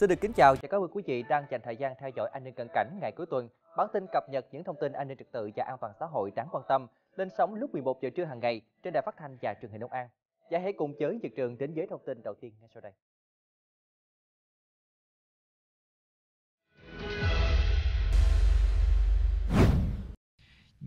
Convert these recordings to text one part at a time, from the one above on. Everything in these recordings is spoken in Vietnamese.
Xin được kính chào và cảm ơn quý vị đang dành thời gian theo dõi an ninh cận cảnh ngày cuối tuần. Bản tin cập nhật những thông tin an ninh trật tự và an toàn xã hội đáng quan tâm lên sóng lúc 11 giờ trưa hàng ngày trên đài phát thanh và truyền hình Long An. Và hãy cùng với Nhật Trường đến với thông tin đầu tiên ngay sau đây.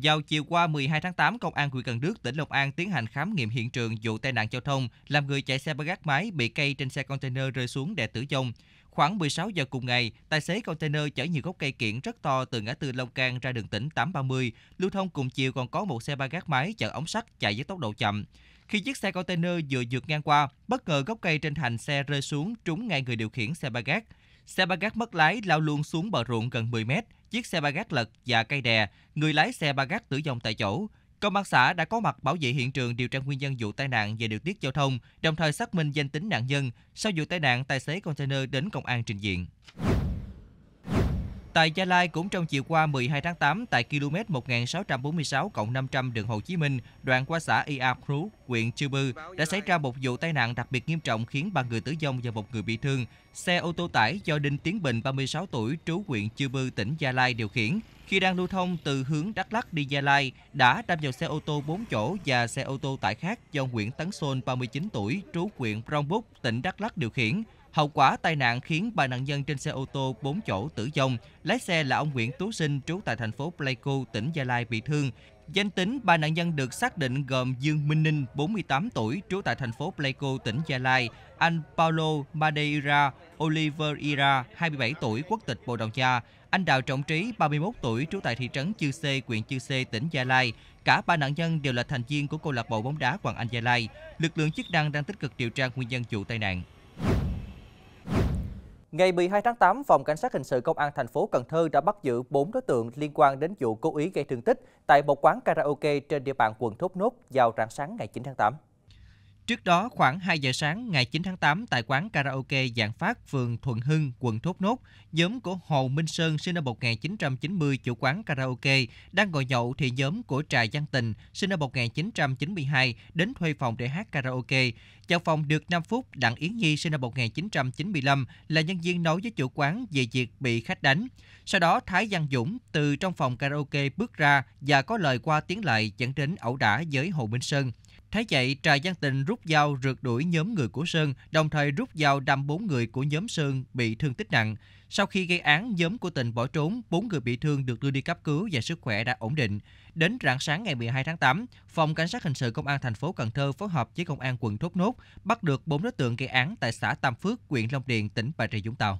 Vào chiều qua 12 tháng 8, Công an huyện Cần Đước, tỉnh Long An tiến hành khám nghiệm hiện trường vụ tai nạn giao thông làm người chạy xe ba gác máy bị cây trên xe container rơi xuống đè tử vong. Khoảng 16 giờ cùng ngày, tài xế container chở nhiều gốc cây kiện rất to từ ngã tư Long Can ra đường tỉnh 830. Lưu thông cùng chiều còn có một xe ba gác máy chở ống sắt chạy với tốc độ chậm. Khi chiếc xe container vừa vượt ngang qua, bất ngờ gốc cây trên thành xe rơi xuống trúng ngay người điều khiển xe ba gác. Xe ba gác mất lái lao luôn xuống bờ ruộng gần 10 mét chiếc xe ba gác lật và cây đè, người lái xe ba gác tử vong tại chỗ. Công an xã đã có mặt bảo vệ hiện trường điều tra nguyên nhân vụ tai nạn và điều tiết giao thông, đồng thời xác minh danh tính nạn nhân. Sau vụ tai nạn, tài xế container đến công an trình diện. Tại Gia Lai cũng trong chiều qua 12 tháng 8 tại km 1646 500 đường Hồ Chí Minh, đoạn qua xã Ia Crú, huyện Chư Bư đã xảy ra một vụ tai nạn đặc biệt nghiêm trọng khiến ba người tử vong và một người bị thương. Xe ô tô tải do Đinh Tiến Bình 36 tuổi trú huyện Chư Bư tỉnh Gia Lai điều khiển khi đang lưu thông từ hướng Đắk Lắk đi Gia Lai đã đâm vào xe ô tô 4 chỗ và xe ô tô tải khác do Nguyễn Tấn Sôn 39 tuổi trú huyện Rong Búc tỉnh Đắk Lắk điều khiển. Hậu quả tai nạn khiến ba nạn nhân trên xe ô tô 4 chỗ tử vong, lái xe là ông Nguyễn Tú Sinh trú tại thành phố Pleiku, tỉnh Gia Lai bị thương. Danh tính ba nạn nhân được xác định gồm Dương Minh Ninh, 48 tuổi, trú tại thành phố Pleiku, tỉnh Gia Lai, anh Paulo Madeira Oliveira, 27 tuổi, quốc tịch Bồ Đào Nha, anh Đào Trọng Trí, 31 tuổi, trú tại thị trấn Chư Sê, huyện Chư Sê, tỉnh Gia Lai. Cả ba nạn nhân đều là thành viên của câu lạc bộ bóng đá Hoàng Anh Gia Lai. Lực lượng chức năng đang tích cực điều tra nguyên nhân vụ tai nạn. Ngày 12 tháng 8, Phòng Cảnh sát Hình sự Công an thành phố Cần Thơ đã bắt giữ 4 đối tượng liên quan đến vụ cố ý gây thương tích tại một quán karaoke trên địa bàn quận Thốt Nốt vào rạng sáng ngày 9 tháng 8. Trước đó, khoảng 2 giờ sáng ngày 9 tháng 8 tại quán karaoke Dạng Phát, phường Thuận Hưng, quận Thốt Nốt, nhóm của Hồ Minh Sơn sinh năm 1990 chủ quán karaoke đang ngồi nhậu thì nhóm của Trà Giang Tình sinh năm 1992 đến thuê phòng để hát karaoke. Vào phòng được 5 phút, Đặng Yến Nhi sinh năm 1995 là nhân viên nói với chủ quán về việc bị khách đánh. Sau đó, Thái Giang Dũng từ trong phòng karaoke bước ra và có lời qua tiếng lại dẫn đến ẩu đả với Hồ Minh Sơn. Thấy vậy, Trà Giang Tình rút dao rượt đuổi nhóm người của Sơn, đồng thời rút dao đâm bốn người của nhóm Sơn bị thương tích nặng. Sau khi gây án, nhóm của Tình bỏ trốn, bốn người bị thương được đưa đi cấp cứu và sức khỏe đã ổn định. Đến rạng sáng ngày 12 tháng 8, Phòng Cảnh sát Hình sự Công an thành phố Cần Thơ phối hợp với Công an quận Thốt Nốt bắt được bốn đối tượng gây án tại xã Tam Phước, huyện Long Điền, tỉnh Bà Rịa Vũng Tàu.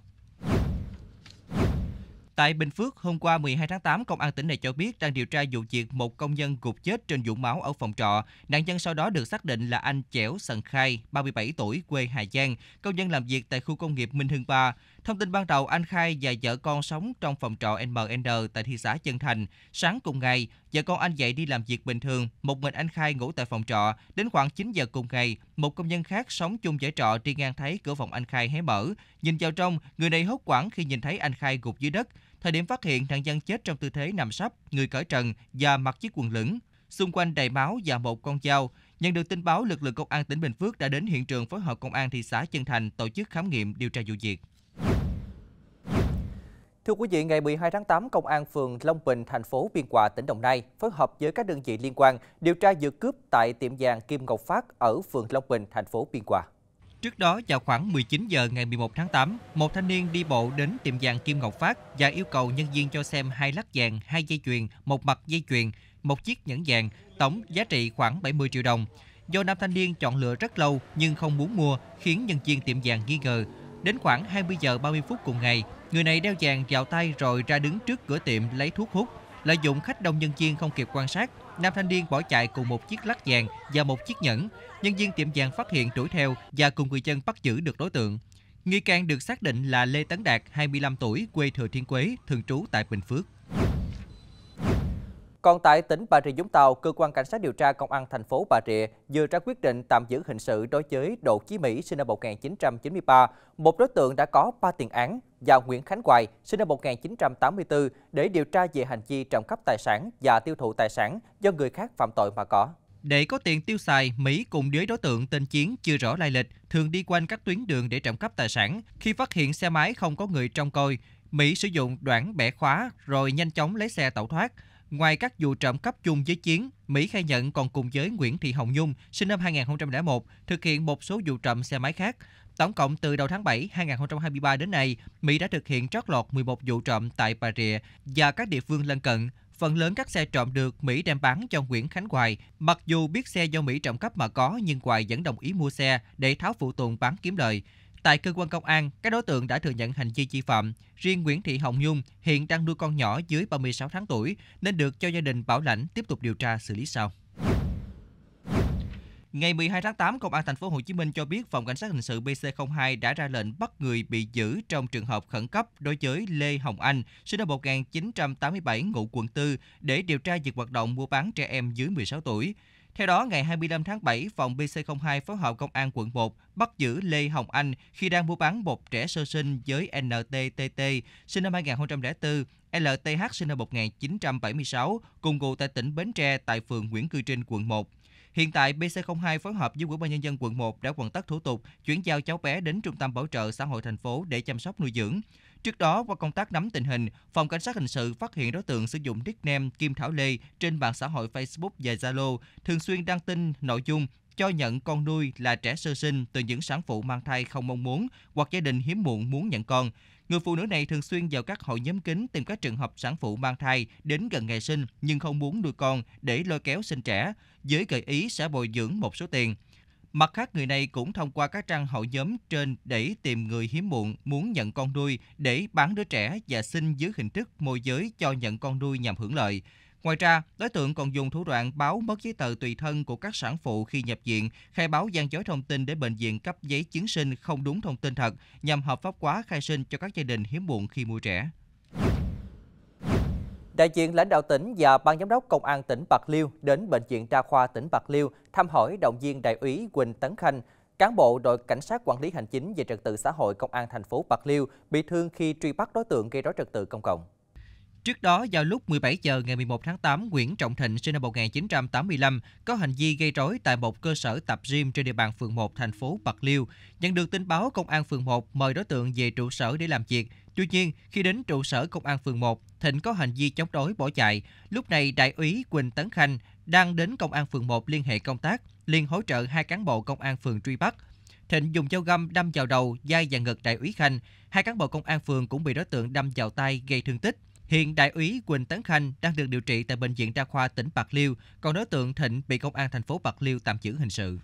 Tại Bình Phước, hôm qua 12 tháng 8, công an tỉnh này cho biết đang điều tra vụ việc một công nhân gục chết trên vũng máu ở phòng trọ. Nạn nhân sau đó được xác định là anh Chẻo Sần Khai, 37 tuổi, quê Hà Giang, công nhân làm việc tại khu công nghiệp Minh Hưng 3. Thông tin ban đầu, anh Khai và vợ con sống trong phòng trọ MN tại thị xã Chân Thành. Sáng cùng ngày, vợ con anh dậy đi làm việc bình thường. Một mình anh Khai ngủ tại phòng trọ. Đến khoảng 9 giờ cùng ngày, một công nhân khác sống chung với trọ đi ngang thấy cửa phòng anh Khai hé mở. Nhìn vào trong, người này hốt hoảng khi nhìn thấy anh Khai gục dưới đất. Thời điểm phát hiện, nạn nhân chết trong tư thế nằm sấp, người cởi trần và mặc chiếc quần lửng. Xung quanh đầy máu và một con dao. Nhận được tin báo, lực lượng công an tỉnh Bình Phước đã đến hiện trường phối hợp công an thị xã Chân Thành tổ chức khám nghiệm điều tra vụ việc. Thưa quý vị, ngày 12 tháng 8, Công an phường Long Bình, thành phố Biên Hòa, tỉnh Đồng Nai phối hợp với các đơn vị liên quan điều tra vụ cướp tại tiệm vàng Kim Ngọc Phát ở phường Long Bình, thành phố Biên Hòa. Trước đó, vào khoảng 19 giờ ngày 11 tháng 8, một thanh niên đi bộ đến tiệm vàng Kim Ngọc Phát và yêu cầu nhân viên cho xem hai lắc vàng, hai dây chuyền, một mặt dây chuyền, một chiếc nhẫn vàng, tổng giá trị khoảng 70 triệu đồng. Do nam thanh niên chọn lựa rất lâu nhưng không muốn mua, khiến nhân viên tiệm vàng nghi ngờ, Đến khoảng 20 giờ 30 phút cùng ngày, người này đeo vàng vào tay rồi ra đứng trước cửa tiệm lấy thuốc hút. Lợi dụng khách đông nhân viên không kịp quan sát, nam thanh niên bỏ chạy cùng một chiếc lắc vàng và một chiếc nhẫn. Nhân viên tiệm vàng phát hiện đuổi theo và cùng người dân bắt giữ được đối tượng. Nghi can được xác định là Lê Tấn Đạt, 25 tuổi, quê Thừa Thiên Quế, thường trú tại Bình Phước. Còn tại tỉnh Bà Rịa Vũng Tàu, cơ quan cảnh sát điều tra công an thành phố Bà Rịa vừa ra quyết định tạm giữ hình sự đối với Đỗ Chí Mỹ sinh năm 1993, một đối tượng đã có 3 tiền án và Nguyễn Khánh Hoài sinh năm 1984 để điều tra về hành vi trộm cắp tài sản và tiêu thụ tài sản do người khác phạm tội mà có. Để có tiền tiêu xài, Mỹ cùng với đối tượng tên Chiến chưa rõ lai lịch thường đi quanh các tuyến đường để trộm cắp tài sản. Khi phát hiện xe máy không có người trông coi, Mỹ sử dụng đoạn bẻ khóa rồi nhanh chóng lấy xe tẩu thoát. Ngoài các vụ trộm cắp chung với Chiến, Mỹ khai nhận còn cùng với Nguyễn Thị Hồng Nhung, sinh năm 2001, thực hiện một số vụ trộm xe máy khác. Tổng cộng từ đầu tháng 7 2023 đến nay, Mỹ đã thực hiện trót lọt 11 vụ trộm tại Bà Rịa và các địa phương lân cận. Phần lớn các xe trộm được Mỹ đem bán cho Nguyễn Khánh Hoài. Mặc dù biết xe do Mỹ trộm cắp mà có, nhưng Hoài vẫn đồng ý mua xe để tháo phụ tùng bán kiếm lời. Tại cơ quan công an, các đối tượng đã thừa nhận hành vi vi phạm. Riêng Nguyễn Thị Hồng Nhung hiện đang nuôi con nhỏ dưới 36 tháng tuổi nên được cho gia đình bảo lãnh tiếp tục điều tra xử lý sau. Ngày 12 tháng 8, Công an thành phố Hồ Chí Minh cho biết Phòng Cảnh sát hình sự BC02 đã ra lệnh bắt người bị giữ trong trường hợp khẩn cấp đối với Lê Hồng Anh, sinh năm 1987, ngụ quận 4, để điều tra việc hoạt động mua bán trẻ em dưới 16 tuổi. Theo đó, ngày 25 tháng 7, phòng BC02 phối hợp công an quận 1 bắt giữ Lê Hồng Anh khi đang mua bán một trẻ sơ sinh với NTTT sinh năm 2004, LTH sinh năm 1976 cùng ngụ tại tỉnh Bến Tre tại phường Nguyễn Cư Trinh, quận 1. Hiện tại, BC02 phối hợp với Ủy ban nhân dân quận 1 đã hoàn tất thủ tục chuyển giao cháu bé đến Trung tâm Bảo trợ xã hội thành phố để chăm sóc nuôi dưỡng. Trước đó, qua công tác nắm tình hình, Phòng Cảnh sát Hình sự phát hiện đối tượng sử dụng nickname Kim Thảo Lê trên mạng xã hội Facebook và Zalo, thường xuyên đăng tin nội dung cho nhận con nuôi là trẻ sơ sinh từ những sản phụ mang thai không mong muốn hoặc gia đình hiếm muộn muốn nhận con. Người phụ nữ này thường xuyên vào các hội nhóm kín tìm các trường hợp sản phụ mang thai đến gần ngày sinh nhưng không muốn nuôi con để lôi kéo sinh trẻ, với gợi ý sẽ bồi dưỡng một số tiền. Mặt khác, người này cũng thông qua các trang hội nhóm trên để tìm người hiếm muộn muốn nhận con nuôi để bán đứa trẻ và xin dưới hình thức môi giới cho nhận con nuôi nhằm hưởng lợi. Ngoài ra, đối tượng còn dùng thủ đoạn báo mất giấy tờ tùy thân của các sản phụ khi nhập viện, khai báo gian dối thông tin để bệnh viện cấp giấy chứng sinh không đúng thông tin thật nhằm hợp pháp hóa khai sinh cho các gia đình hiếm muộn khi mua trẻ. Đại diện lãnh đạo tỉnh và Ban giám đốc Công an tỉnh Bạc Liêu đến Bệnh viện Đa khoa tỉnh Bạc Liêu thăm hỏi động viên đại úy Quỳnh Tấn Khanh, cán bộ đội cảnh sát quản lý hành chính về trật tự xã hội Công an thành phố Bạc Liêu bị thương khi truy bắt đối tượng gây rối trật tự công cộng. Trước đó, vào lúc 17 giờ ngày 11 tháng 8, Nguyễn Trọng Thịnh sinh năm 1985 có hành vi gây rối tại một cơ sở tập gym trên địa bàn phường 1 thành phố Bạc Liêu. Nhận được tin báo, công an phường 1 mời đối tượng về trụ sở để làm việc. Tuy nhiên, khi đến trụ sở công an phường 1, Thịnh có hành vi chống đối bỏ chạy. Lúc này, đại úy Quỳnh Tấn Khanh đang đến công an phường 1 liên hệ công tác, liên hỗ trợ hai cán bộ công an phường truy bắt. Thịnh dùng dao găm đâm vào đầu, vai và ngực đại úy Khanh. Hai cán bộ công an phường cũng bị đối tượng đâm vào tay gây thương tích. Hiện đại úy Quỳnh Tấn Khanh đang được điều trị tại bệnh viện đa khoa tỉnh Bạc Liêu, còn đối tượng Thịnh bị công an thành phố Bạc Liêu tạm giữ hình sự.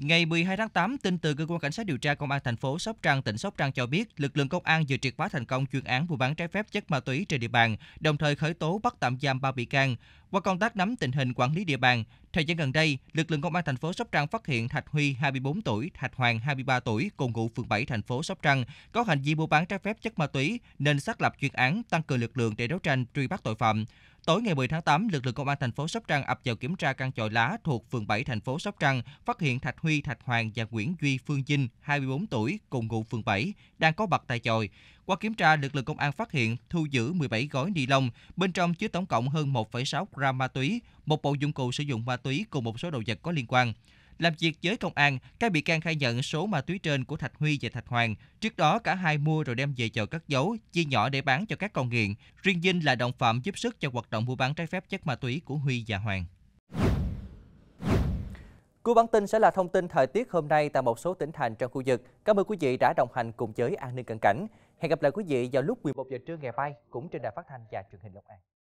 Ngày 12 tháng 8, tin từ cơ quan cảnh sát điều tra công an thành phố Sóc Trăng, tỉnh Sóc Trăng cho biết, lực lượng công an vừa triệt phá thành công chuyên án mua bán trái phép chất ma túy trên địa bàn, đồng thời khởi tố bắt tạm giam 3 bị can. Qua công tác nắm tình hình quản lý địa bàn, thời gian gần đây, lực lượng công an thành phố Sóc Trăng phát hiện Thạch Huy 24 tuổi, Thạch Hoàng 23 tuổi cùng ngụ phường 7 thành phố Sóc Trăng có hành vi mua bán trái phép chất ma túy nên xác lập chuyên án tăng cường lực lượng để đấu tranh truy bắt tội phạm. Tối ngày 10 tháng 8, lực lượng công an thành phố Sóc Trăng ập vào kiểm tra căn chòi lá thuộc phường 7 thành phố Sóc Trăng, phát hiện Thạch Huy, Thạch Hoàng và Nguyễn Duy Phương Dinh, 24 tuổi, cùng ngụ phường 7, đang có mặt tại chòi. Qua kiểm tra, lực lượng công an phát hiện thu giữ 17 gói ni lông, bên trong chứa tổng cộng hơn 1,6 gram ma túy, một bộ dụng cụ sử dụng ma túy cùng một số đồ vật có liên quan. Làm việc với công an, các bị can khai nhận số ma túy trên của Thạch Huy và Thạch Hoàng. Trước đó, cả hai mua rồi đem về chợ cất giấu, chia nhỏ để bán cho các con nghiện. Riêng Vinh là đồng phạm giúp sức cho hoạt động mua bán trái phép chất ma túy của Huy và Hoàng. Cuối bản tin sẽ là thông tin thời tiết hôm nay tại một số tỉnh thành trong khu vực. Cảm ơn quý vị đã đồng hành cùng với An ninh Cận Cảnh. Hẹn gặp lại quý vị vào lúc 11 giờ trưa ngày mai cũng trên đài phát thanh và truyền hình Long An.